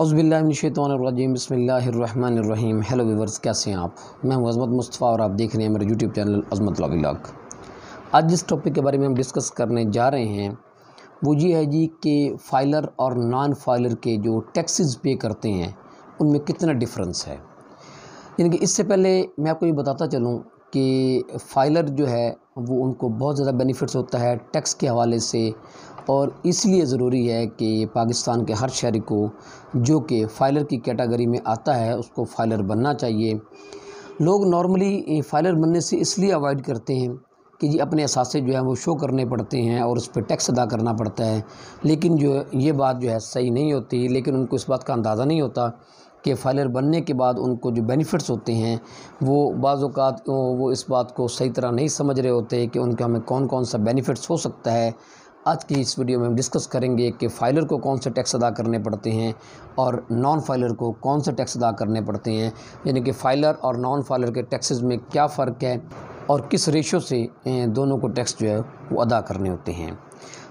अज़बिल्लाशतवानरजीम बसमीम hello viewers कैसे हैं आप मैं हूं अज़मत मुस्तफ़ा और आप देख रहे हैं मेरे यूट्यूब चैनल अज़मत लॉग आज जिस टॉपिक के बारे में हम डिस्कस करने जा रहे हैं वो ये है जी कि फाइलर और नॉन फाइलर के जो टैक्सेस पे करते हैं उनमें कितना डिफरेंस है यानी कि इससे पहले मैं आपको ये बताता चलूँ कि फाइलर जो है वो उनको बहुत ज़्यादा बेनिफिट्स होता है टैक्स के हवाले से और इसलिए ज़रूरी है कि पाकिस्तान के हर शहरी को जो कि फ़ाइलर की कैटागरी में आता है उसको फ़ाइलर बनना चाहिए लोग नॉर्मली फ़ाइलर बनने से इसलिए अवॉइड करते हैं कि जी अपने असासे जो है वो शो करने पड़ते हैं और उस पर टैक्स अदा करना पड़ता है लेकिन जो ये बात जो है सही नहीं होती लेकिन उनको इस बात का अंदाज़ा नहीं होता कि फाइलर बनने के बाद उनको जो बेनिफिट्स होते हैं वो बाज़ात वो इस बात को सही तरह नहीं समझ रहे होते कि उनके हमें कौन कौन सा बेनिफिट्स हो सकता है आज की इस वीडियो में हम डिस्कस करेंगे कि फाइलर को कौन से टैक्स अदा करने पड़ते हैं और नॉन फाइलर को कौन से टैक्स अदा करने पड़ते हैं यानी कि फाइलर और नॉन फाइलर के टैक्सेस में क्या फ़र्क है और किस रेशो से दोनों को टैक्स जो है वो अदा करने होते हैं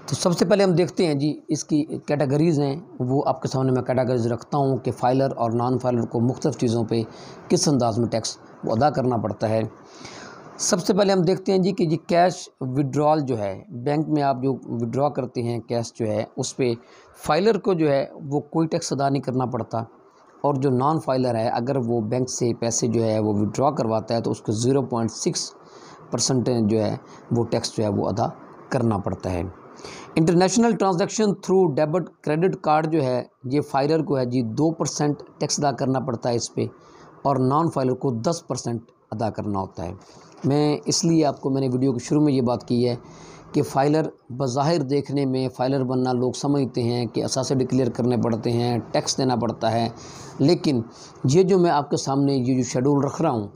तो सबसे पहले हम देखते हैं जी इसकी कैटेगरीज़ हैं वो आपके सामने मैं कैटेगरीज रखता हूँ कि फ़ाइलर और नॉन फाइलर को मुख्तफ चीज़ों पर किस अंदाज में टैक्स वो अदा करना पड़ता है सबसे पहले हम देखते हैं जी कि जी कैश विड्रॉल जो है बैंक में आप जो विड्रॉ करते हैं कैश जो है उस पर फाइलर को जो है वो कोई टैक्स अदा नहीं करना पड़ता और जो नॉन फाइलर है अगर वो बैंक से पैसे जो है वो विड्रॉ करवाता है तो उसको ज़ीरो पॉइंट सिक्स परसेंट जो है वो टैक्स जो है वो अदा करना पड़ता है international transaction through debit credit card जो है ये फाइलर को है जी दो परसेंट टैक्स अदा करना पड़ता है इस पर और नॉन फाइलर को दस परसेंट अदा करना होता है मैं इसलिए आपको मैंने वीडियो के शुरू में ये बात की है कि फाइलर बज़ाहिर देखने में फाइलर बनना लोग समझते हैं कि असासे डिक्लेयर करने पड़ते हैं टैक्स देना पड़ता है लेकिन ये जो मैं आपके सामने ये जो शेड्यूल रख रहा हूँ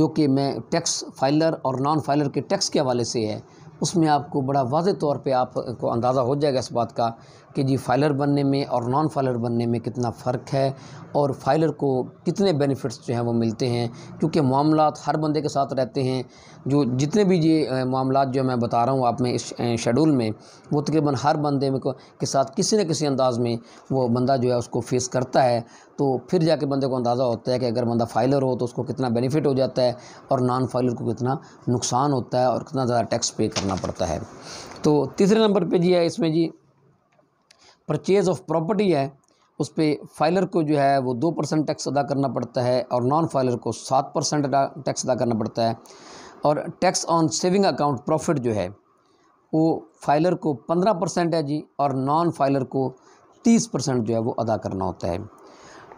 जो कि मैं टैक्स फाइलर और नॉन फाइलर के टैक्स के हवाले से है उसमें आपको बड़ा वाज तौर पे आपको अंदाज़ा हो जाएगा इस बात का कि जी फाइलर बनने में और नॉन फाइलर बनने में कितना फ़र्क है और फाइलर को कितने बेनिफिट्स जो हैं वो मिलते हैं क्योंकि मामला हर बंदे के साथ रहते हैं जो जितने भी ये मामला जो मैं बता रहा हूँ आप में इस शेडूल में वो तकरीबन हर बंदे में को, के साथ किसी न किसी अंदाज़ में वो बंदा जो है उसको फेस करता है तो फिर जाके बंदे को अंदाज़ा होता है कि अगर बंदा फाइलर हो तो उसको कितना बेनिफिट हो जाता है और नॉन फाइलर को कितना नुकसान होता है और कितना ज़्यादा टैक्स पे करना करना पड़ता है तो तीसरे नंबर पे जी है इसमें जी परचेज़ ऑफ प्रॉपर्टी है उस पर फाइलर को जो है वो दो परसेंट टैक्स अदा करना पड़ता है और नॉन फाइलर को सात परसेंट टैक्स अदा करना पड़ता है और tax on saving account profit जो है वो फाइलर को पंद्रह परसेंट है जी और नॉन फाइलर को तीस परसेंट जो है वो अदा करना होता है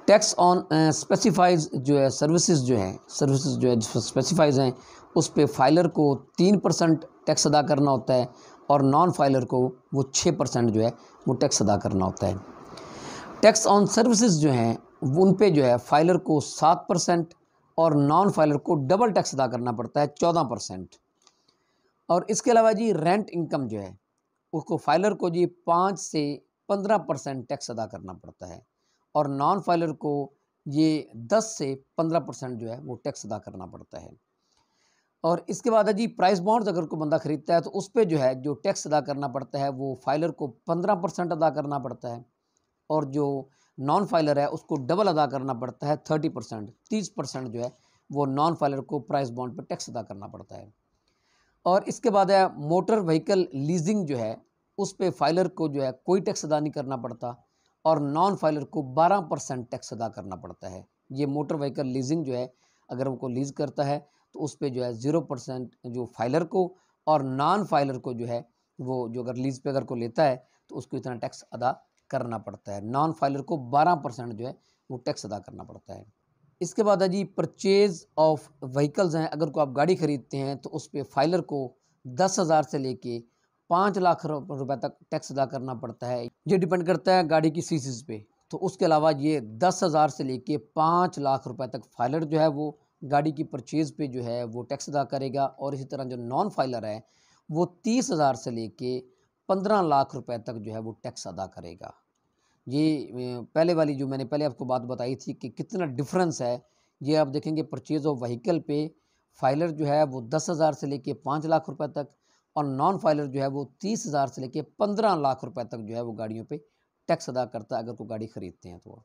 टैक्स ऑन स्पेसिफाइज जो है सर्विसेज जो है सर्विसेज जो है स्पेसिफाइज हैं उस पर फाइलर को तीन परसेंट टैक्स अदा करना होता है और नॉन फाइलर को वो छः परसेंट जो है वो टैक्स अदा करना होता है टैक्स ऑन सर्विसेज जो हैं उन पे जो है फाइलर को सात परसेंट और नॉन फाइलर को डबल टैक्स अदा करना पड़ता है चौदह परसेंट और इसके अलावा जी रेंट इनकम जो है उसको फाइलर को जी पाँच से पंद्रह परसेंट टैक्स अदा करना पड़ता है और नॉन फाइलर को ये दस से पंद्रह परसेंट जो है वो टैक्स अदा करना पड़ता है और इसके बाद है जी प्राइस बॉन्ड्स अगर कोई बंदा ख़रीदता है तो उस पर जो है जो टैक्स अदा करना पड़ता है वो फाइलर को पंद्रह परसेंट अदा करना पड़ता है और जो नॉन फाइलर है उसको डबल अदा करना पड़ता है थर्टी परसेंट तीस परसेंट जो है वो नॉन फाइलर को प्राइस बॉन्ड पर टैक्स अदा करना पड़ता है और इसके बाद है मोटर व्हीकल लीजिंग जो है उस पर फाइलर को जो है कोई टैक्स अदा नहीं करना पड़ता और नॉन फाइलर को बारह परसेंट टैक्स अदा करना पड़ता है ये मोटर व्हीकल लीजिंग जो है अगर उनको लीज करता है तो उस पर जो है ज़ीरो परसेंट जो फाइलर को और नॉन फाइलर को जो है वो जो अगर लीज पे अगर को लेता है तो उसको इतना टैक्स अदा करना पड़ता है नॉन फाइलर को बारह परसेंट जो है वो टैक्स अदा करना पड़ता है इसके बाद है जी परचेज़ ऑफ व्हीकल्स हैं अगर को आप गाड़ी ख़रीदते हैं तो उस पर फाइलर को दस हज़ार से लेके पाँच लाख रुपए तक टैक्स अदा करना पड़ता है ये डिपेंड करता है गाड़ी की सीसीज पे तो उसके अलावा ये दस हज़ार से लेके पाँच लाख रुपए तक फाइलर जो है वो गाड़ी की परचेज़ पे जो है वो टैक्स अदा करेगा और इसी तरह जो नॉन फाइलर है वो तीस हज़ार से लेके पंद्रह लाख रुपए तक जो है वो टैक्स अदा करेगा ये पहले वाली जो मैंने पहले आपको बात बताई थी कि कितना डिफरेंस है ये आप देखेंगे परचेज़ ऑफ वहीकल पे फाइलर जो है वो दस हज़ार से लेके पाँच लाख रुपए तक और नॉन फाइलर जो है वो तीस हज़ार से लेके पंद्रह लाख रुपए तक जो है वो गाड़ियों पे टैक्स अदा करता है अगर कोई गाड़ी ख़रीदते हैं तो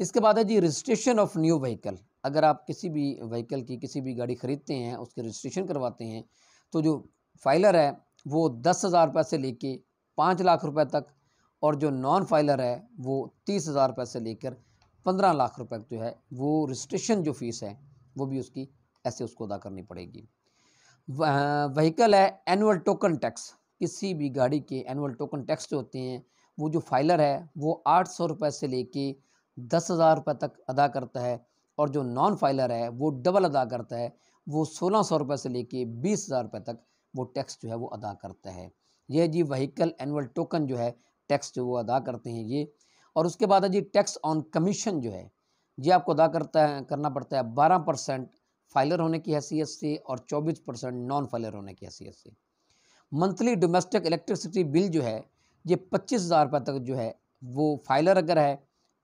इसके बाद है जी रजिस्ट्रेशन ऑफ न्यू वहीकल अगर आप किसी भी व्हीकल की किसी भी गाड़ी ख़रीदते हैं उसके रजिस्ट्रेशन करवाते हैं तो जो फाइलर है वो दस हज़ार रुपये से लेके पाँच लाख रुपए तक और जो नॉन फाइलर है वो तीस हज़ार रुपये से लेकर पंद्रह लाख रुपए जो है वो रजिस्ट्रेशन जो फ़ीस है वो भी उसकी ऐसे उसको अदा करनी पड़ेगी वहीकल है एनुअल टोकन टैक्स किसी भी गाड़ी के एनुअल टोकन टैक्स जो होते हैं वो जो फाइलर है वो आठ सौ रुपये से लेके दस हज़ार रुपये तक अदा करता है और जो नॉन फाइलर है वो डबल अदा करता है वो सोलह सौ रुपये से लेके बीस हज़ार रुपये तक वो टैक्स जो है वो अदा करता है ये जी वहीकल एनअल टोकन जो है टैक्स जो वो अदा करते हैं ये और उसके बाद है जी टैक्स ऑन कमीशन जो है ये आपको अदा करता है करना पड़ता है बारह परसेंट फाइलर होने की हैसियत से और चौबीस परसेंट नॉन फाइलर होने की हैसियत से मंथली डोमेस्टिक इलेक्ट्रिसिटी बिल जो है ये पच्चीस हज़ार रुपये तक जो है वो फाइलर अगर है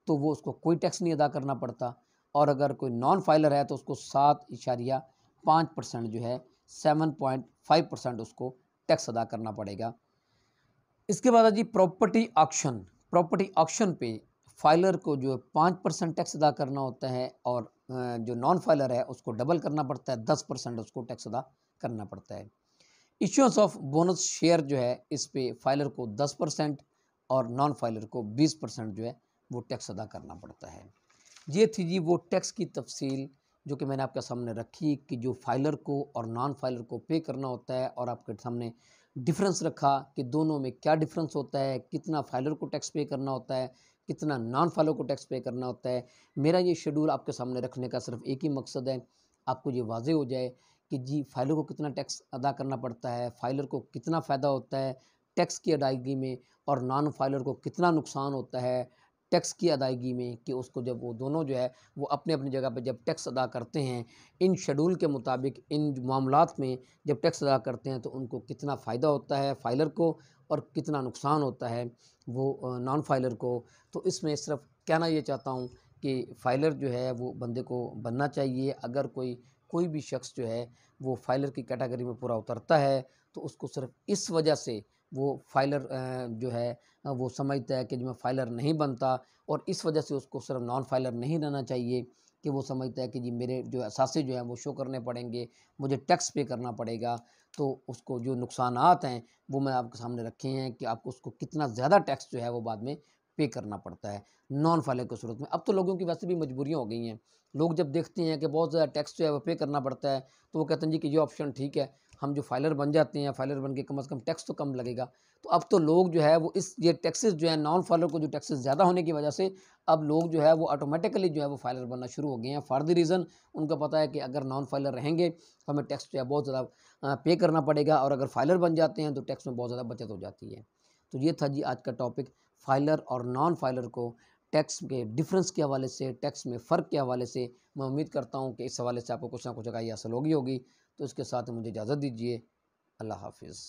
तो वो उसको कोई टैक्स नहीं अदा करना पड़ता और अगर कोई नॉन फाइलर है तो उसको सात इशारिया पाँच परसेंट जो है सेवन पॉइंट फाइव परसेंट उसको टैक्स अदा करना पड़ेगा इसके बाद जी प्रॉपर्टी ऑक्शन प्रॉपर्टी ऑक्शन पे फाइलर को जो है पाँच परसेंट टैक्स अदा करना होता है और जो नॉन फाइलर है उसको डबल करना पड़ता है दस परसेंट उसको टैक्स अदा करना पड़ता है इशूस ऑफ बोनस शेयर जो है इस पर फाइलर को दस परसेंट और नॉन फाइलर को बीस परसेंट जो है वो टैक्स अदा करना पड़ता है ये थी जी वो टैक्स की तफसील जो कि मैंने आपके सामने रखी कि जो फाइलर को और नॉन फाइलर को पे करना होता है और आपके सामने डिफरेंस रखा कि दोनों में क्या डिफरेंस होता है कितना फाइलर को टैक्स पे करना होता है कितना नॉन फाइलर को टैक्स पे करना होता है मेरा ये शेड्यूल आपके सामने रखने का सिर्फ एक ही मकसद है आपको ये वाजे हो जाए कि जी फाइलर को कितना टैक्स अदा करना पड़ता है फाइलर को कितना फ़ायदा होता है टैक्स की अदायगी में और नॉन फाइलर को कितना नुकसान होता है टैक्स की अदायगी में कि उसको जब वो दोनों जो है वो अपने अपनी जगह पर जब टैक्स अदा करते हैं इन शेड्यूल के मुताबिक इन मामलों में जब टैक्स अदा करते हैं तो उनको कितना फ़ायदा होता है फाइलर को और कितना नुकसान होता है वो नॉन फाइलर को तो इसमें सिर्फ कहना ये चाहता हूँ कि फाइलर जो है वो बंदे को बनना चाहिए अगर कोई कोई भी शख्स जो है वो फाइलर की कैटेगरी में पूरा उतरता है तो उसको सिर्फ इस वजह से वो फाइलर जो है वो समझता है कि जो मैं फाइलर नहीं बनता और इस वजह से उसको सिर्फ नॉन फाइलर नहीं रहना चाहिए कि वो समझता है कि जी मेरे जो असासे जो हैं वो शो करने पड़ेंगे मुझे टैक्स पे करना पड़ेगा तो उसको जो नुकसान हैं वो मैं आपके सामने रखे हैं कि आपको उसको कितना ज़्यादा टैक्स जो है वो बाद में पे करना पड़ता है नॉन फाइलर की सूरत में अब तो लोगों की वैसे भी मजबूरियाँ हो गई हैं लोग जब देखते हैं कि बहुत ज़्यादा टैक्स जो है वो पे करना पड़ता है तो वो कहते हैं जी कि ये ऑप्शन ठीक है हम जो फाइलर बन जाते हैं फाइलर बन के कम अज़ कम टैक्स तो कम लगेगा तो अब तो लोग जो है वो इस ये टैक्सेस जो है नॉन फाइलर को जो टैक्सेस ज़्यादा होने की वजह से अब लोग जो है वो ऑटोमेटिकली जो है वो फाइलर बनना शुरू हो गए हैं फॉर द रीज़न उनको पता है कि अगर नॉन फाइलर रहेंगे तो हमें टैक्स जो है बहुत ज़्यादा पे करना पड़ेगा और अगर फाइलर बन जाते हैं तो टैक्स में बहुत ज़्यादा बचत हो जाती है तो ये था जी आज का टॉपिक फाइलर और नॉन फाइलर को टैक्स के डिफरेंस के हवाले से टैक्स में फ़र्क के हवाले से मैं उम्मीद करता हूँ कि इस हवाले से आपको कुछ ना कुछ अगाही हासिल होगी होगी तो इसके साथ मुझे इजाज़त दीजिए अल्लाह हाफिज़